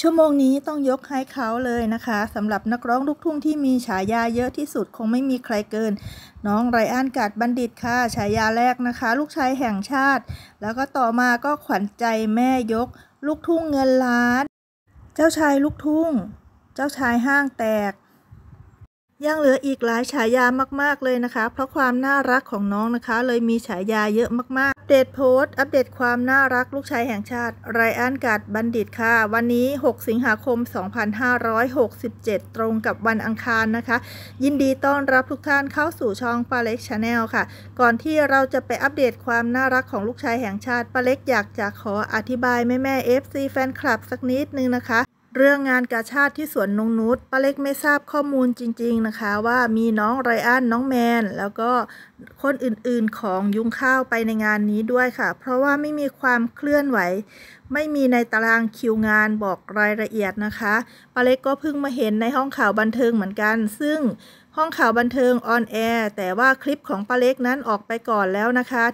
ชั่วโมงนี้ต้องยกให้เขาเลยนะคะสำหรับนักร้องลูกทุ่งที่มีฉายาเยอะที่สุดคงไม่มีใครเกิน น้องไรอันกาดบัณฑิตค่ะ ฉายาแรกนะคะ ลูกชายแห่งชาติ แล้วก็ต่อมาก็ขวัญใจแม่ยก ลูกทุ่งเงินล้าน เจ้าชายลูกทุ่ง เจ้าชายห้างแตกยังเหลืออีกหลายฉายามากๆเลยนะคะ เพราะความน่ารักของน้องนะคะ เลยมีฉายาเยอะมากๆอัปเดตโพสต์ อัปเดตความน่ารักลูกชายแห่งชาติไรอันกาดบัณฑิตค่ะ วันนี้ 6 สิงหาคม 2567 ตรงกับวันอังคารนะคะยินดีต้อนรับทุกท่านเข้าสู่ช่องปาเล็กชาแนลค่ะ ก่อนที่เราจะไปอัปเดตความน่ารักของลูกชายแห่งชาติปาเล็ก อยากจะขออธิบายแม่แม่เอซีแฟนคลับสักนิดนึงนะคะเรื่องงานกาชาติที่สวนนงนุษป้าเล็กไม่ทราบข้อมูลจริงๆนะคะ ว่ามีน้องไรอันน้องแมน แล้วก็คนอื่นๆของยุงข้าวไปในงานนี้ด้วยค่ะ เพราะว่าไม่มีความเคลื่อนไหว ไม่มีในตารางคิวงานบอกรายละเอียดนะคะป้าเล็กก็เพิ่งมาเห็นในห้องข่าวบันเทิงเหมือนกัน ซึ่งห้องข่าวบันเทิงออนแอร์แต่ว่าคลิปของป้าเล็กนั้นออกไปก่อนแล้วนะคะ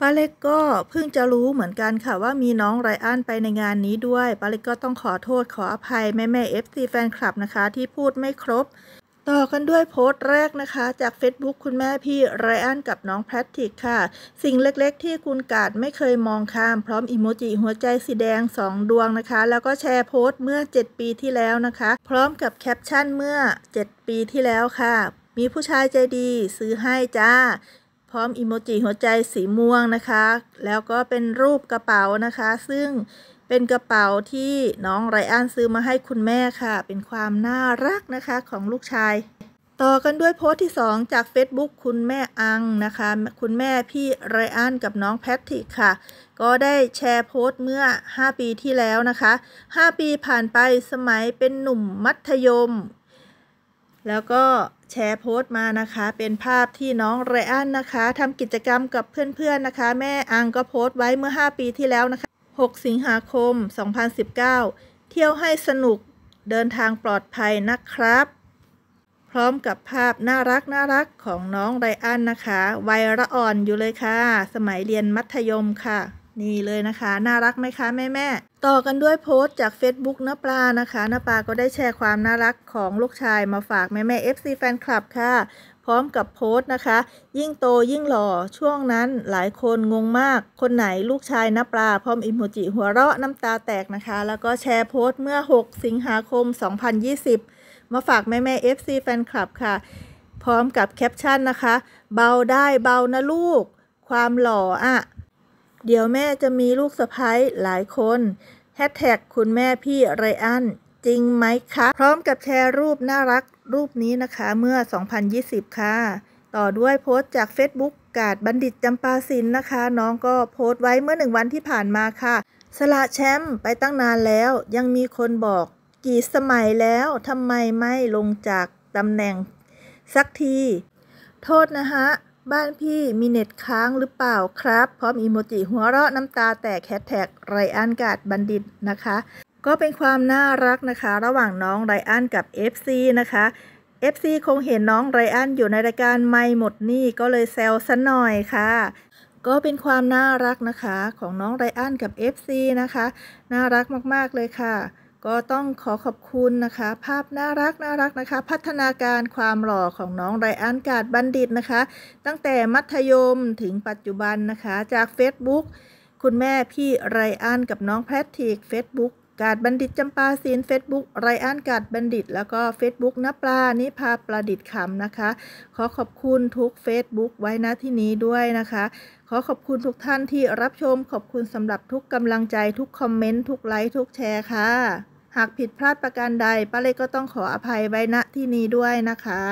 ป้าเล็กก็เพิ่งจะรู้เหมือนกันค่ะว่ามีน้องไรอันไปในงานนี้ด้วยป้าเล็กก็ต้องขอโทษขออภัย แม่แม่เอฟซีแฟนคลับนะคะ ที่พูดไม่ครบ ต่อกันด้วยโพสต์แรกนะคะ จาก Facebook คุณแม่พี่ไรอันกับน้องแพทริกค่ะ สิ่งเล็กๆ ที่คุณกาดไม่เคยมองข้าม พร้อมอิโมจิหัวใจสีแดง 2 ดวงนะคะ แล้วก็แชร์โพสต์เมื่อ 7 ปีที่แล้วนะคะ พร้อมกับแคปชั่นเมื่อ 7 ปีที่แล้วค่ะ มีผู้ชายใจดีซื้อให้จ้าพร้อมอิโมจิ หัวใจสีม่วงนะคะ แล้วก็เป็นรูปกระเป๋านะคะ ซึ่งเป็นกระเป๋าที่น้องไรอันซื้อมาให้คุณแม่ ค่ะ เป็นความน่ารักนะคะของลูกชาย ต่อกัน ด้วยโพสต์ที่ 2 จาก Facebook คุณแม่อังนะคะ คุณแม่พี่ไรอันกับน้องแพทติกค่ะ ก็ได้แชร์โพสต์เมื่อ 5 ปีที่แล้วนะคะ 5 ปีผ่านไปสมัยเป็นหนุ่มมัธยมแล้วก็แชร์โพสต์มานะคะ เป็นภาพที่น้องไรอันนะคะทำกิจกรรมกับเพื่อนๆนนะคะ แม่อังก็โพสต์ไว้เมื่อ 5 ปีที่แล้วนะคะ 6 สิงหาคม 2019 เที่ยวให้สนุกเดินทางปลอดภัยนะครับ พร้อมกับภาพน่ารักน่ารักของน้องไรอันนะคะวัยละอ่อนอยู่เลยค่ะ สมัยเรียนมัธยมค่ะนี่เลยนะคะ น่ารักไหมคะแม่แม่ต่อกันด้วยโพสต์จาก Facebook น้าปลานะคะน้าปลาก็ได้แชร์ความน่ารักของลูกชายมาฝากแม่แม่ FC แฟนคลับค่ะ พร้อมกับโพสต์นะคะ ยิ่งโตยิ่งหล่อช่วงนั้นหลายคนงงมาก คนไหนลูกชายน้าปลา พร้อมอิโมจิหัวเราะน้ำตาแตกนะคะ แล้วก็แชร์โพสต์เมื่อ 6 สิงหาคม 2020 มาฝากแม่แม่ FC แฟนคลับค่ะพร้อมกับแคปชั่นนะคะเบาได้เบานะลูกความหล่ออ่ะเดี๋ยวแม่จะมีลูกสะพ้ายหลายคนแฮชแท็กคุณแม่พี่ไรอัน จริงไหมคะ พร้อมกับแชร์รูปน่ารักรูปนี้นะคะเมื่อ 2020 ค่ะ ต่อด้วยโพสต์จาก Facebook กาดบัณฑิตจำปาสินนะคะ น้องก็โพสต์ไว้เมื่อหนึ่งวันที่ผ่านมาค่ะ สละแชมป์ไปตั้งนานแล้วยังมีคนบอก กี่สมัยแล้วทำไมไม่ลงจากตำแหน่ง สักที โทษนะฮะบ้านพี่ มีเน็ตค้างหรือเปล่าครับพร้อมอีโมจิหัวเราะน้ำตาแตกแคทแท็กไรอันกาดบัณฑิตนะคะ ก็เป็นความน่ารักนะคะ ระหว่างน้องไรอันกับ FC นะคะ FC คงเห็นน้องไรอันอยู่ในรายการไม่หมดนี่ก็เลยแซวซะหน่อยค่ะ ก็เป็นความน่ารักนะคะของน้องไรอันกับ FC นะคะน่ารักมากๆเลยค่ะก็ต้องขอขอบคุณนะคะ ภาพน่ารักน่ารักนะคะ พัฒนาการความหล่อของน้องไรอันกาดบัณฑิตนะคะ ตั้งแต่มัธยมถึงปัจจุบันนะคะจาก Facebook คุณแม่พี่ไรอันกับน้องแพทริก Facebook กาดบัณฑิตจำปาศีน Facebook ไรอันกาดบัณฑิต แล้วก็ Facebook นปลานิพาประดิษฐ์คำนะคะ ขอขอบคุณทุก Facebook ไว้นะที่นี้ด้วยนะคะขอขอบคุณทุกท่านที่รับชม ขอบคุณสำหรับทุกกำลังใจทุกคอมเมนต์ทุกไลค์ ทุกแชร์ค่ะ หากผิดพลาดประการใดป้าเล็กก็ต้องขออภัยไว้ณที่นี้ด้วยนะคะ